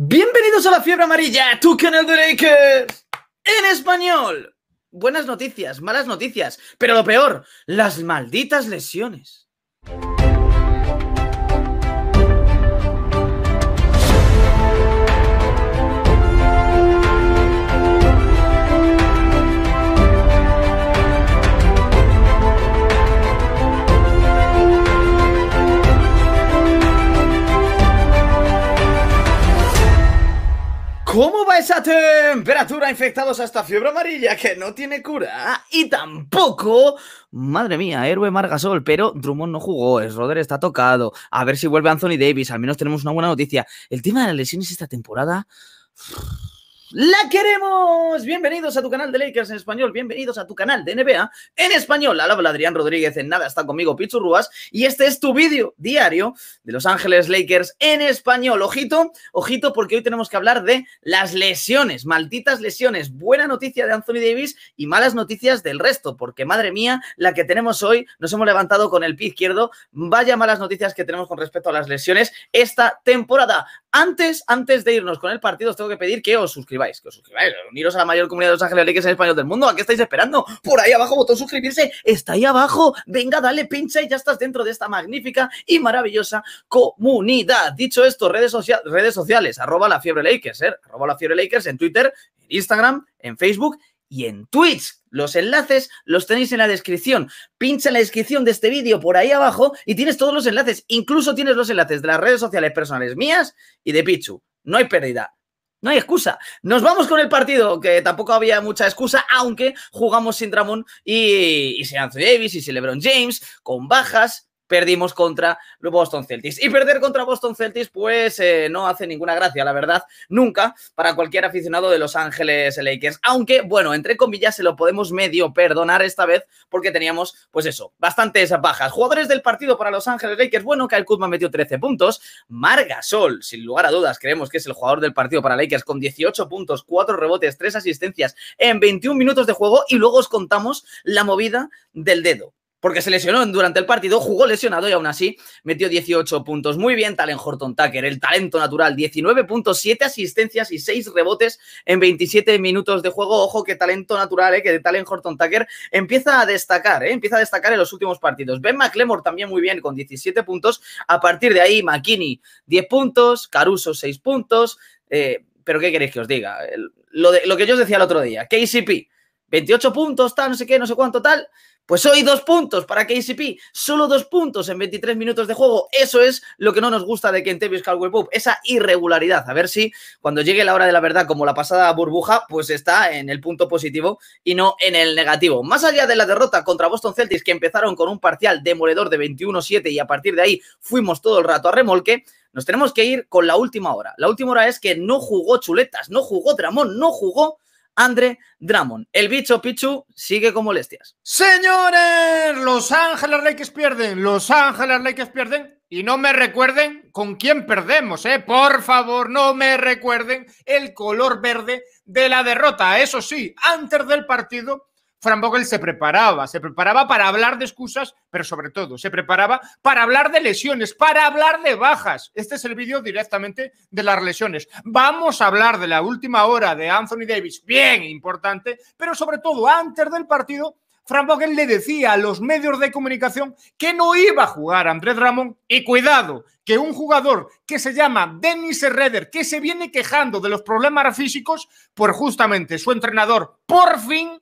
Bienvenidos a la fiebre amarilla, tu canal de Lakers en español. Buenas noticias, malas noticias, pero lo peor, las malditas lesiones. ¿Cómo va esa temperatura infectados hasta fiebre amarilla que no tiene cura? Y tampoco... Madre mía, héroe Margasol, pero Drummond no jugó, Roder está tocado. A ver si vuelve Anthony Davis, al menos tenemos una buena noticia. El tema de las lesiones esta temporada la queremos. Bienvenidos a tu canal de Lakers en español, bienvenidos a tu canal de NBA en español. Al habla Adrián Rodríguez, en nada está conmigo Pichu y este es tu vídeo diario de Los Ángeles Lakers en español. Ojito, ojito porque hoy tenemos que hablar de las lesiones, malditas lesiones. Buena noticia de Anthony Davis y malas noticias del resto, porque madre mía, la que tenemos hoy, nos hemos levantado con el pie izquierdo. Vaya malas noticias que tenemos con respecto a las lesiones esta temporada. Antes, antes de irnos con el partido, os tengo que pedir que os suscribáis, que os suscribáis, uniros a la mayor comunidad de Los Ángeles Lakers en español del mundo. ¿A qué estáis esperando? Por ahí abajo, botón suscribirse, está ahí abajo. Venga, dale, pincha y ya estás dentro de esta magnífica y maravillosa comunidad. Dicho esto, redes, redes sociales, arroba la fiebre Lakers, ¿eh? arroba la fiebre Lakers en Twitter, en Instagram, en Facebook y en Twitch. Los enlaces los tenéis en la descripción. Pincha en la descripción de este vídeo por ahí abajo y tienes todos los enlaces. Incluso tienes los enlaces de las redes sociales personales mías y de Pichu. No hay pérdida. No hay excusa. Nos vamos con el partido, que tampoco había mucha excusa, aunque jugamos sin Dramon y, y sin Anthony Davis y sin LeBron James, con bajas, perdimos contra los Boston Celtics. Y perder contra Boston Celtics, pues eh, no hace ninguna gracia, la verdad, nunca para cualquier aficionado de Los Ángeles Lakers. Aunque, bueno, entre comillas, se lo podemos medio perdonar esta vez porque teníamos, pues eso, bastantes bajas. Jugadores del partido para Los Ángeles Lakers, bueno, Kyle Kuzma metió 13 puntos. Marga Sol, sin lugar a dudas, creemos que es el jugador del partido para Lakers con 18 puntos, 4 rebotes, 3 asistencias en 21 minutos de juego. Y luego os contamos la movida del dedo porque se lesionó durante el partido, jugó lesionado y aún así metió 18 puntos. Muy bien, Talen Horton Tucker, el talento natural, puntos, 7 asistencias y 6 rebotes en 27 minutos de juego. Ojo, qué talento natural, ¿eh? que de Talen Horton Tucker empieza a destacar, eh, empieza a destacar en los últimos partidos. Ben McLemore también muy bien, con 17 puntos. A partir de ahí, McKinney, 10 puntos, Caruso, 6 puntos. Eh, pero ¿qué queréis que os diga? Lo, de, lo que yo os decía el otro día, KCP, 28 puntos, tal, no sé qué, no sé cuánto, tal pues hoy dos puntos para KCP, solo dos puntos en 23 minutos de juego. Eso es lo que no nos gusta de Kentavious Caldwell Pop, esa irregularidad. A ver si cuando llegue la hora de la verdad, como la pasada burbuja, pues está en el punto positivo y no en el negativo. Más allá de la derrota contra Boston Celtics, que empezaron con un parcial demoledor de 21-7 y a partir de ahí fuimos todo el rato a remolque, nos tenemos que ir con la última hora. La última hora es que no jugó Chuletas, no jugó Dramón, no jugó Andre Dramon, El bicho Pichu sigue con molestias. Señores, Los Ángeles Lakers pierden, Los Ángeles Lakers pierden. Y no me recuerden con quién perdemos, ¿eh? Por favor, no me recuerden el color verde de la derrota. Eso sí, antes del partido Fran Vogel se preparaba, se preparaba para hablar de excusas, pero sobre todo se preparaba para hablar de lesiones, para hablar de bajas. Este es el vídeo directamente de las lesiones. Vamos a hablar de la última hora de Anthony Davis, bien importante, pero sobre todo antes del partido, Fran Vogel le decía a los medios de comunicación que no iba a jugar Andrés Ramón y cuidado, que un jugador que se llama Dennis Reder, que se viene quejando de los problemas físicos, pues justamente su entrenador por fin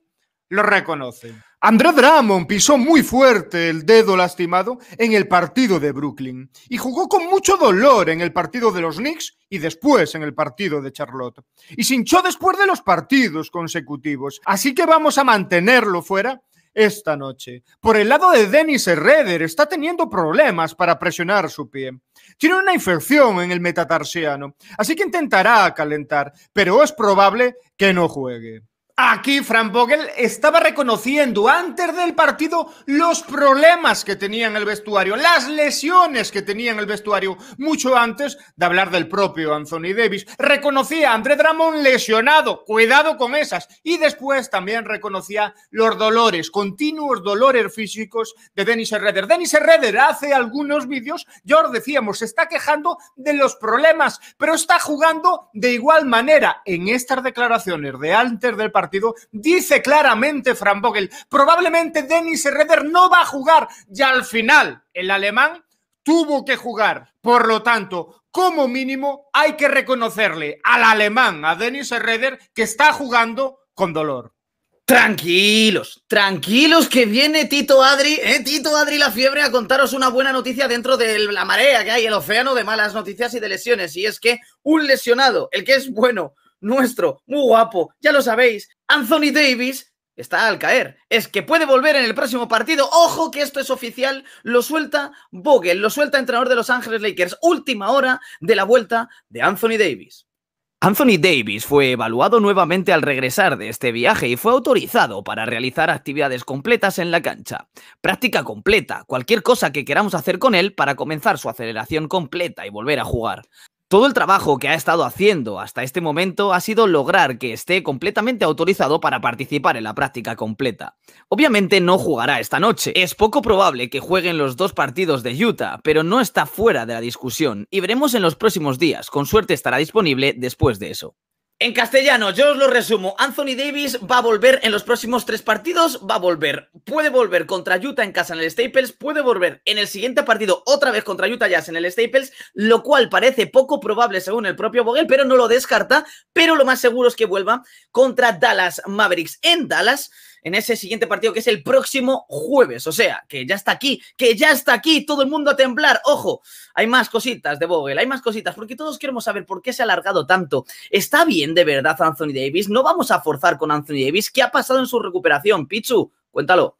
lo reconoce. André Drummond pisó muy fuerte el dedo lastimado en el partido de Brooklyn y jugó con mucho dolor en el partido de los Knicks y después en el partido de Charlotte. Y se hinchó después de los partidos consecutivos. Así que vamos a mantenerlo fuera esta noche. Por el lado de Dennis Herreder, está teniendo problemas para presionar su pie. Tiene una infección en el metatarsiano, así que intentará calentar, pero es probable que no juegue. Aquí Frank Vogel estaba reconociendo antes del partido los problemas que tenía en el vestuario, las lesiones que tenía en el vestuario, mucho antes de hablar del propio Anthony Davis. Reconocía a André Dramón lesionado, cuidado con esas, y después también reconocía los dolores, continuos dolores físicos de Dennis Herreder. Dennis Herreder hace algunos vídeos, ya os decíamos, se está quejando de los problemas, pero está jugando de igual manera en estas declaraciones de antes del partido dice claramente Fran Vogel, probablemente Denis Reder no va a jugar y al final el alemán tuvo que jugar. Por lo tanto, como mínimo hay que reconocerle al alemán, a Denis Reder, que está jugando con dolor. Tranquilos, tranquilos que viene Tito Adri, eh, Tito Adri la fiebre a contaros una buena noticia dentro de la marea que hay, el océano de malas noticias y de lesiones. Y es que un lesionado, el que es bueno, nuestro, muy guapo, ya lo sabéis, Anthony Davis, está al caer. Es que puede volver en el próximo partido. Ojo que esto es oficial. Lo suelta Vogel, lo suelta entrenador de Los Ángeles Lakers. Última hora de la vuelta de Anthony Davis. Anthony Davis fue evaluado nuevamente al regresar de este viaje y fue autorizado para realizar actividades completas en la cancha. Práctica completa, cualquier cosa que queramos hacer con él para comenzar su aceleración completa y volver a jugar. Todo el trabajo que ha estado haciendo hasta este momento ha sido lograr que esté completamente autorizado para participar en la práctica completa. Obviamente no jugará esta noche. Es poco probable que jueguen los dos partidos de Utah, pero no está fuera de la discusión y veremos en los próximos días. Con suerte estará disponible después de eso. En castellano, yo os lo resumo. Anthony Davis va a volver en los próximos tres partidos, va a volver. Puede volver contra Utah en casa en el Staples, puede volver en el siguiente partido otra vez contra Utah Jazz en el Staples, lo cual parece poco probable según el propio Vogel, pero no lo descarta. Pero lo más seguro es que vuelva contra Dallas Mavericks en Dallas en ese siguiente partido que es el próximo jueves. O sea, que ya está aquí, que ya está aquí, todo el mundo a temblar. Ojo, hay más cositas de Vogel, hay más cositas, porque todos queremos saber por qué se ha alargado tanto. ¿Está bien de verdad Anthony Davis? No vamos a forzar con Anthony Davis. ¿Qué ha pasado en su recuperación, Pichu? Cuéntalo.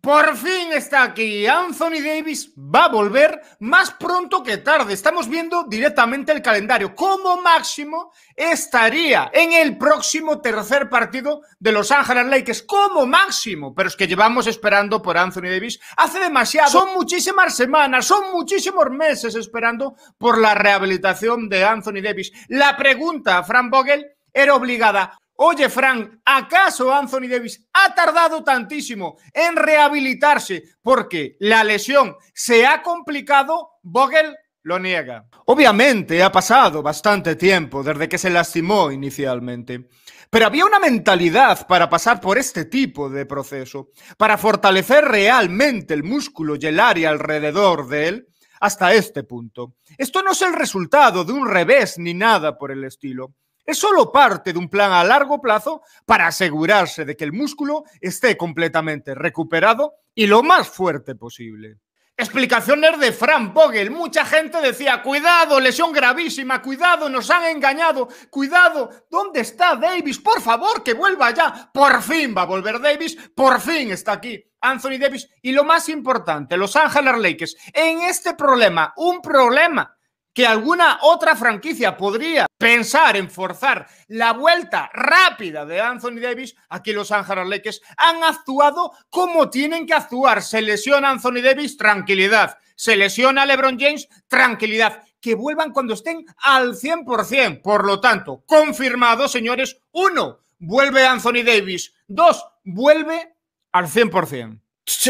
Por fin está aquí. Anthony Davis va a volver más pronto que tarde. Estamos viendo directamente el calendario. Como máximo estaría en el próximo tercer partido de Los Ángeles Lakers. Como máximo. Pero es que llevamos esperando por Anthony Davis hace demasiado. Son muchísimas semanas, son muchísimos meses esperando por la rehabilitación de Anthony Davis. La pregunta, Fran Vogel, era obligada. Oye, Frank, ¿acaso Anthony Davis ha tardado tantísimo en rehabilitarse porque la lesión se ha complicado? Vogel lo niega. Obviamente ha pasado bastante tiempo desde que se lastimó inicialmente, pero había una mentalidad para pasar por este tipo de proceso, para fortalecer realmente el músculo y el área alrededor de él hasta este punto. Esto no es el resultado de un revés ni nada por el estilo. Es solo parte de un plan a largo plazo para asegurarse de que el músculo esté completamente recuperado y lo más fuerte posible. Explicaciones de Frank Vogel. Mucha gente decía, cuidado, lesión gravísima, cuidado, nos han engañado, cuidado, ¿dónde está Davis? Por favor, que vuelva ya. Por fin va a volver Davis, por fin está aquí Anthony Davis. Y lo más importante, Los Ángeles Lakers, en este problema, un problema que alguna otra franquicia podría pensar en forzar la vuelta rápida de Anthony Davis, aquí los Ángeles leques han actuado como tienen que actuar. Se lesiona Anthony Davis, tranquilidad. Se lesiona LeBron James, tranquilidad. Que vuelvan cuando estén al 100%. Por lo tanto, confirmado, señores, uno, vuelve Anthony Davis. Dos, vuelve al 100%.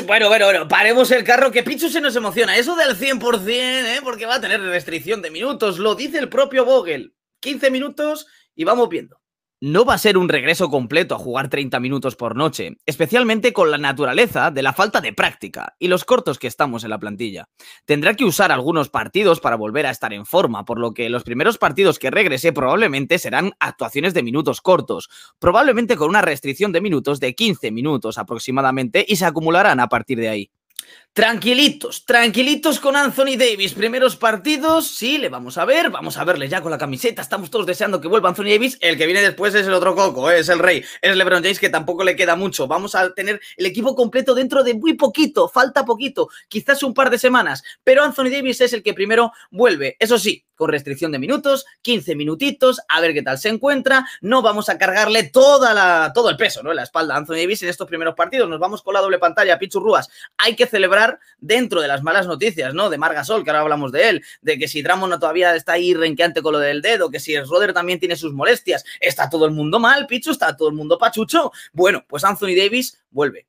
Bueno, bueno, bueno, paremos el carro que Pichu se nos emociona. Eso del 100%, ¿eh? porque va a tener restricción de minutos, lo dice el propio Vogel. 15 minutos y vamos viendo no va a ser un regreso completo a jugar 30 minutos por noche, especialmente con la naturaleza de la falta de práctica y los cortos que estamos en la plantilla. Tendrá que usar algunos partidos para volver a estar en forma, por lo que los primeros partidos que regrese probablemente serán actuaciones de minutos cortos, probablemente con una restricción de minutos de 15 minutos aproximadamente y se acumularán a partir de ahí. Tranquilitos, tranquilitos con Anthony Davis. Primeros partidos, sí, le vamos a ver, vamos a verle ya con la camiseta. Estamos todos deseando que vuelva Anthony Davis. El que viene después es el otro coco, ¿eh? es el rey, es LeBron James, que tampoco le queda mucho. Vamos a tener el equipo completo dentro de muy poquito, falta poquito, quizás un par de semanas. Pero Anthony Davis es el que primero vuelve. Eso sí, con restricción de minutos, 15 minutitos, a ver qué tal se encuentra. No vamos a cargarle toda la, todo el peso, ¿no? En la espalda a Anthony Davis en estos primeros partidos. Nos vamos con la doble pantalla, Pichu Hay que celebrar dentro de las malas noticias, ¿no? De sol que ahora hablamos de él, de que si no todavía está ahí renqueante con lo del dedo, que si el Roder también tiene sus molestias, está todo el mundo mal, Pichu, está todo el mundo pachucho. Bueno, pues Anthony Davis vuelve.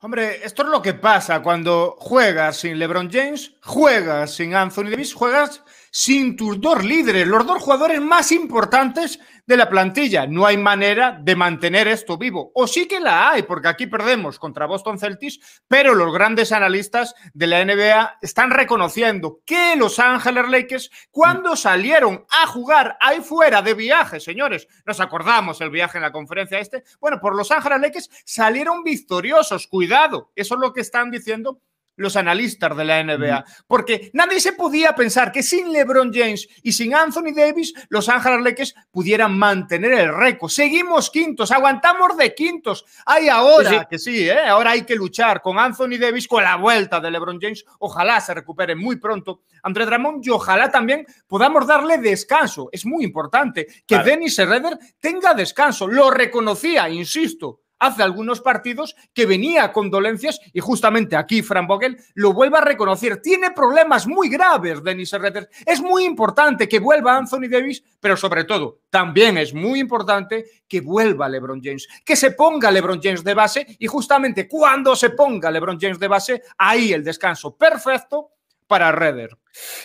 Hombre, esto es lo que pasa cuando juegas sin LeBron James, juegas sin Anthony Davis, juegas sin tus dos líderes, los dos jugadores más importantes de la plantilla. No hay manera de mantener esto vivo. O sí que la hay, porque aquí perdemos contra Boston Celtics, pero los grandes analistas de la NBA están reconociendo que los Ángeles Lakers, cuando mm. salieron a jugar ahí fuera de viaje, señores, nos acordamos el viaje en la conferencia este, bueno, por los Ángeles Lakers salieron victoriosos. Cuidado, eso es lo que están diciendo los analistas de la NBA, mm. porque nadie se podía pensar que sin LeBron James y sin Anthony Davis, los Ángeles Lakers pudieran mantener el récord. Seguimos quintos, aguantamos de quintos. Hay ahora que sí, ¿eh? ahora hay que luchar con Anthony Davis, con la vuelta de LeBron James. Ojalá se recupere muy pronto Andrés Ramón y ojalá también podamos darle descanso. Es muy importante que Dennis Schröder tenga descanso. Lo reconocía, insisto, hace algunos partidos que venía con dolencias y justamente aquí Fran Vogel lo vuelve a reconocer. Tiene problemas muy graves Denis Herreter. Es muy importante que vuelva Anthony Davis, pero sobre todo también es muy importante que vuelva LeBron James, que se ponga LeBron James de base y justamente cuando se ponga LeBron James de base, ahí el descanso perfecto para Redder.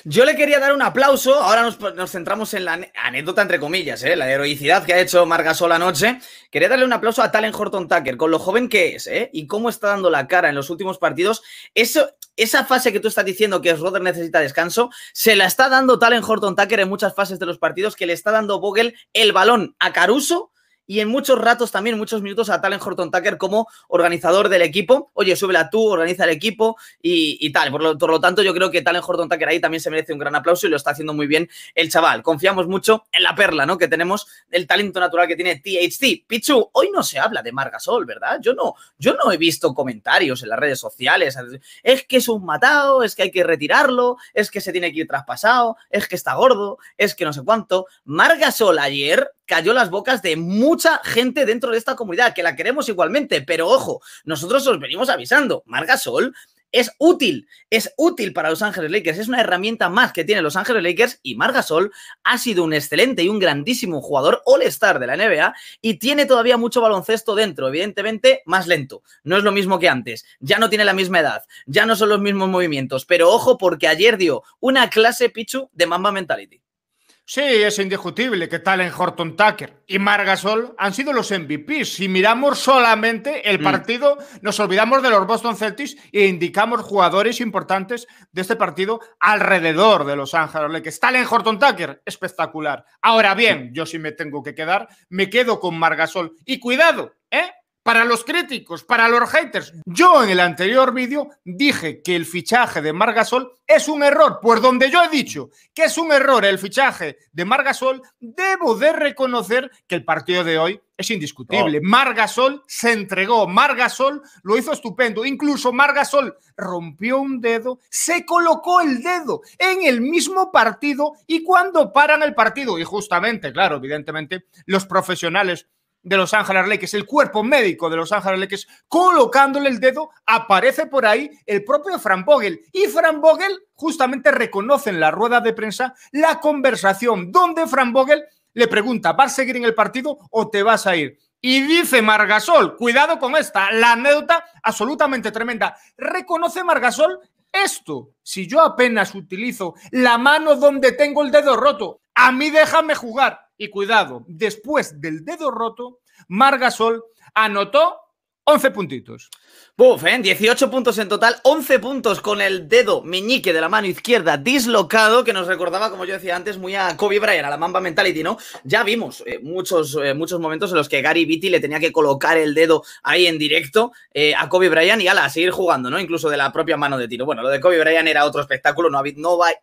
Yo le quería dar un aplauso, ahora nos, centramos en la anécdota entre comillas, ¿eh? la heroicidad que ha hecho Margasol anoche. Quería darle un aplauso a Talen Horton Tucker, con lo joven que es ¿eh? y cómo está dando la cara en los últimos partidos. Eso, esa fase que tú estás diciendo que Roder necesita descanso, se la está dando Talen Horton Tucker en muchas fases de los partidos, que le está dando Vogel el balón a Caruso y en muchos ratos también, muchos minutos a Talen Horton Tucker como organizador del equipo. Oye, súbela tú, organiza el equipo y, tal. Por lo, tanto, yo creo que Talen Horton Tucker ahí también se merece un gran aplauso y lo está haciendo muy bien el chaval. Confiamos mucho en la perla, ¿no? Que tenemos el talento natural que tiene THC. Pichu, hoy no se habla de Margasol, ¿verdad? Yo no, yo no he visto comentarios en las redes sociales. Es que es un matado, es que hay que retirarlo, es que se tiene que ir traspasado, es que está gordo, es que no sé cuánto. Margasol ayer cayó las bocas de mucha gente dentro de esta comunidad, que la queremos igualmente, pero ojo, nosotros os venimos avisando, Marga Sol es útil, es útil para Los Ángeles Lakers, es una herramienta más que tiene Los Ángeles Lakers y Marga Sol ha sido un excelente y un grandísimo jugador all-star de la NBA y tiene todavía mucho baloncesto dentro, evidentemente más lento, no es lo mismo que antes, ya no tiene la misma edad, ya no son los mismos movimientos, pero ojo porque ayer dio una clase Pichu de Mamba Mentality. Sí, es indiscutible que Talen Horton Tucker y Margasol han sido los MVPs. Si miramos solamente el mm. partido, nos olvidamos de los Boston Celtics e indicamos jugadores importantes de este partido alrededor de Los Ángeles Talen Horton Tucker, espectacular. Ahora bien, yo sí me tengo que quedar, me quedo con Margasol. Y cuidado, ¿eh? para los críticos, para los haters. Yo en el anterior vídeo dije que el fichaje de Margasol es un error. Por donde yo he dicho que es un error el fichaje de Margasol, debo de reconocer que el partido de hoy es indiscutible. Oh. Margasol se entregó, Margasol lo hizo estupendo. Incluso Margasol rompió un dedo, se colocó el dedo en el mismo partido y cuando paran el partido, y justamente, claro, evidentemente, los profesionales de Los Ángeles Lakers, el cuerpo médico de Los Ángeles Lakers, colocándole el dedo, aparece por ahí el propio Fran Vogel. Y Fran Vogel justamente reconoce en la rueda de prensa la conversación donde Fran Vogel le pregunta, ¿vas a seguir en el partido o te vas a ir? Y dice Margasol, cuidado con esta, la anécdota absolutamente tremenda. Reconoce Margasol esto. Si yo apenas utilizo la mano donde tengo el dedo roto, a mí déjame jugar. Y cuidado, después del dedo roto, sol anotó 11 puntitos. Buf, ¿eh? 18 puntos en total, 11 puntos con el dedo meñique de la mano izquierda dislocado, que nos recordaba, como yo decía antes, muy a Kobe Bryant, a la Mamba Mentality, ¿no? Ya vimos eh, muchos, eh, muchos momentos en los que Gary Vitti le tenía que colocar el dedo ahí en directo eh, a Kobe Bryant y ala, a seguir jugando, ¿no? Incluso de la propia mano de tiro. Bueno, lo de Kobe Bryant era otro espectáculo, no,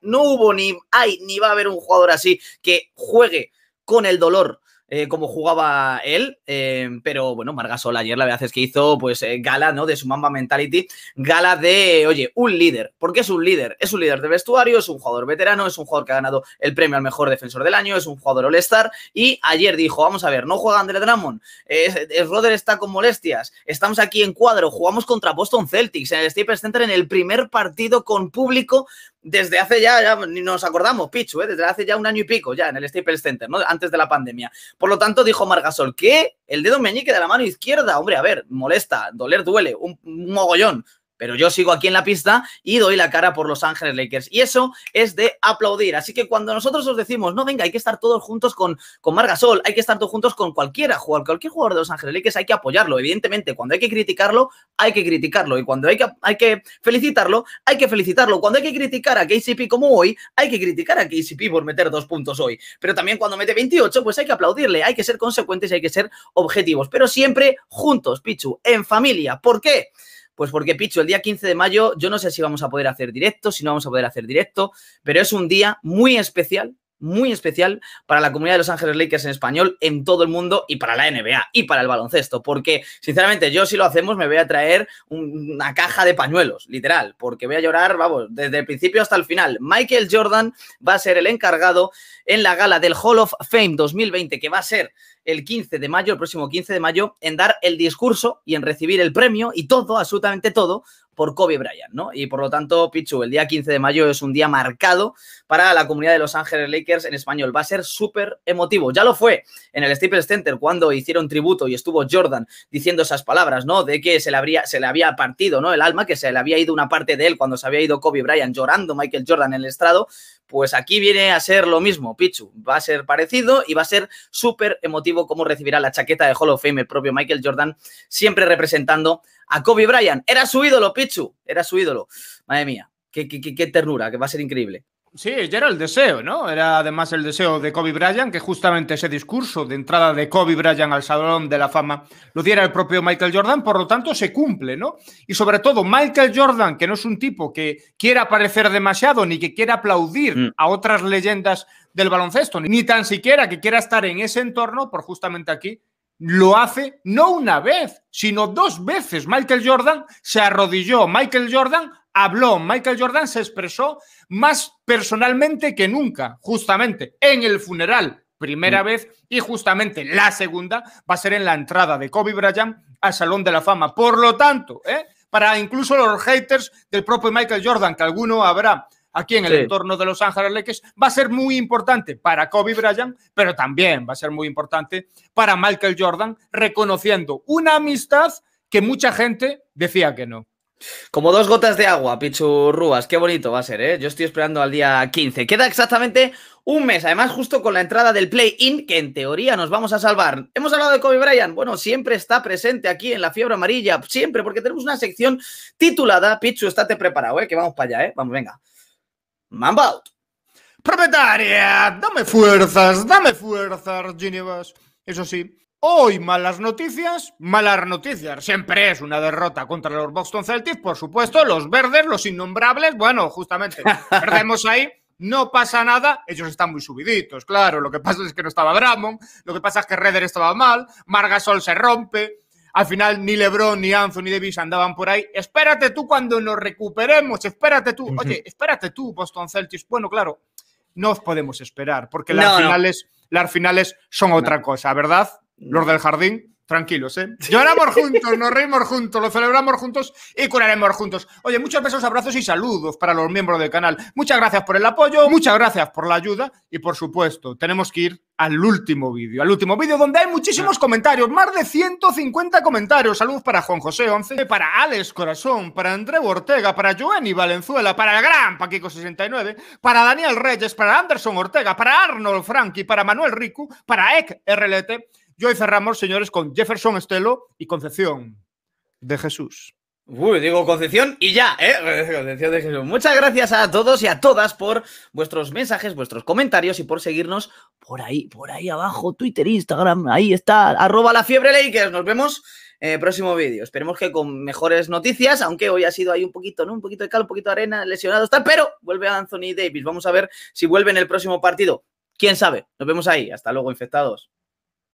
no hubo ni hay ni va a haber un jugador así que juegue con el dolor. Eh, como jugaba él, eh, pero bueno, Margasol ayer la verdad es que hizo pues eh, gala, ¿no? De su Mamba Mentality, gala de, oye, un líder, porque es un líder, es un líder de vestuario, es un jugador veterano, es un jugador que ha ganado el premio al mejor defensor del año, es un jugador all-star y ayer dijo, vamos a ver, no juega André Drummond, el Roder está con molestias, estamos aquí en cuadro, jugamos contra Boston Celtics en el Staples Center en el primer partido con público, desde hace ya, ya nos acordamos, Pichu, ¿eh? desde hace ya un año y pico ya en el Staples Center, ¿no? Antes de la pandemia. Por lo tanto, dijo Margasol, ¿qué? El dedo meñique de la mano izquierda, hombre, a ver, molesta, doler duele, un mogollón. Pero yo sigo aquí en la pista y doy la cara por Los Ángeles Lakers. Y eso es de aplaudir. Así que cuando nosotros os decimos, no, venga, hay que estar todos juntos con, con Margasol, hay que estar todos juntos con cualquiera, jugar cualquier jugador de Los Ángeles Lakers, hay que apoyarlo. Evidentemente, cuando hay que criticarlo, hay que criticarlo. Y cuando hay que, hay que felicitarlo, hay que felicitarlo. Cuando hay que criticar a KCP como hoy, hay que criticar a KCP por meter dos puntos hoy. Pero también cuando mete 28, pues hay que aplaudirle. Hay que ser consecuentes, y hay que ser objetivos. Pero siempre juntos, Pichu, en familia. ¿Por qué? Pues porque, Picho, el día 15 de mayo yo no sé si vamos a poder hacer directo, si no vamos a poder hacer directo, pero es un día muy especial muy especial para la comunidad de Los Ángeles Lakers en español, en todo el mundo y para la NBA y para el baloncesto, porque sinceramente yo si lo hacemos me voy a traer una caja de pañuelos, literal, porque voy a llorar, vamos, desde el principio hasta el final. Michael Jordan va a ser el encargado en la gala del Hall of Fame 2020, que va a ser el 15 de mayo, el próximo 15 de mayo, en dar el discurso y en recibir el premio y todo, absolutamente todo, por Kobe Bryant, ¿no? Y por lo tanto, Pichu, el día 15 de mayo es un día marcado para la comunidad de Los Ángeles Lakers en español. Va a ser súper emotivo. Ya lo fue en el Staples Center cuando hicieron tributo y estuvo Jordan diciendo esas palabras, ¿no? De que se le, habría, se le había partido, ¿no? El alma, que se le había ido una parte de él cuando se había ido Kobe Bryant llorando Michael Jordan en el estrado. Pues aquí viene a ser lo mismo, Pichu. Va a ser parecido y va a ser súper emotivo cómo recibirá la chaqueta de Hall of Fame el propio Michael Jordan, siempre representando a Kobe Bryant. Era su ídolo, Pichu. Era su ídolo. Madre mía, qué, qué, qué ternura, que va a ser increíble. Sí, ya era el deseo, ¿no? Era además el deseo de Kobe Bryant, que justamente ese discurso de entrada de Kobe Bryant al Salón de la Fama lo diera el propio Michael Jordan, por lo tanto se cumple, ¿no? Y sobre todo, Michael Jordan, que no es un tipo que quiera parecer demasiado ni que quiera aplaudir mm. a otras leyendas del baloncesto, ni tan siquiera que quiera estar en ese entorno, por justamente aquí lo hace no una vez, sino dos veces. Michael Jordan se arrodilló, Michael Jordan habló, Michael Jordan se expresó más personalmente que nunca, justamente en el funeral primera mm. vez y justamente la segunda va a ser en la entrada de Kobe Bryant al Salón de la Fama. Por lo tanto, ¿eh? para incluso los haters del propio Michael Jordan, que alguno habrá aquí en el entorno de Los Ángeles Lakers, va a ser muy importante para Kobe Bryant, pero también va a ser muy importante para Michael Jordan, reconociendo una amistad que mucha gente decía que no. Como dos gotas de agua, Pichu Rúas. Qué bonito va a ser, ¿eh? Yo estoy esperando al día 15. Queda exactamente un mes. Además, justo con la entrada del play-in, que en teoría nos vamos a salvar. Hemos hablado de Kobe Bryant. Bueno, siempre está presente aquí en la fiebre amarilla. Siempre, porque tenemos una sección titulada Pichu, estate preparado, ¿eh? Que vamos para allá, ¿eh? Vamos, venga. Mamba out. Propietaria, dame fuerzas, dame fuerzas, Ginevas. Eso sí, Hoy malas noticias, malas noticias. Siempre es una derrota contra los Boston Celtics, por supuesto. Los verdes, los innombrables, bueno, justamente, perdemos ahí. No pasa nada, ellos están muy subiditos, claro. Lo que pasa es que no estaba Dramon, lo que pasa es que Redder estaba mal, Margasol se rompe, al final ni LeBron ni Anthony Davis andaban por ahí. Espérate tú cuando nos recuperemos, espérate tú. Oye, espérate tú, Boston Celtics. Bueno, claro, no os podemos esperar, porque las finales las finales son otra cosa, ¿verdad? Los del jardín, tranquilos, ¿eh? Lloramos juntos, nos reímos juntos, lo celebramos juntos y curaremos juntos. Oye, muchos besos, abrazos y saludos para los miembros del canal. Muchas gracias por el apoyo, muchas gracias por la ayuda y, por supuesto, tenemos que ir al último vídeo, al último vídeo donde hay muchísimos ah. comentarios, más de 150 comentarios. Saludos para Juan José 11, para Alex Corazón, para André Ortega, para Joanny Valenzuela, para el gran Paquico 69, para Daniel Reyes, para Anderson Ortega, para Arnold Franky, para Manuel Ricu, para Ek RLT hoy cerramos, señores, con Jefferson Estelo y Concepción de Jesús. Uy, digo Concepción y ya, ¿eh? Concepción de Jesús. Muchas gracias a todos y a todas por vuestros mensajes, vuestros comentarios y por seguirnos por ahí, por ahí abajo, Twitter, Instagram, ahí está, arroba la fiebre que Nos vemos en eh, el próximo vídeo. Esperemos que con mejores noticias, aunque hoy ha sido ahí un poquito, ¿no? Un poquito de cal, un poquito de arena, lesionado está, pero vuelve Anthony Davis. Vamos a ver si vuelve en el próximo partido. ¿Quién sabe? Nos vemos ahí. Hasta luego, infectados.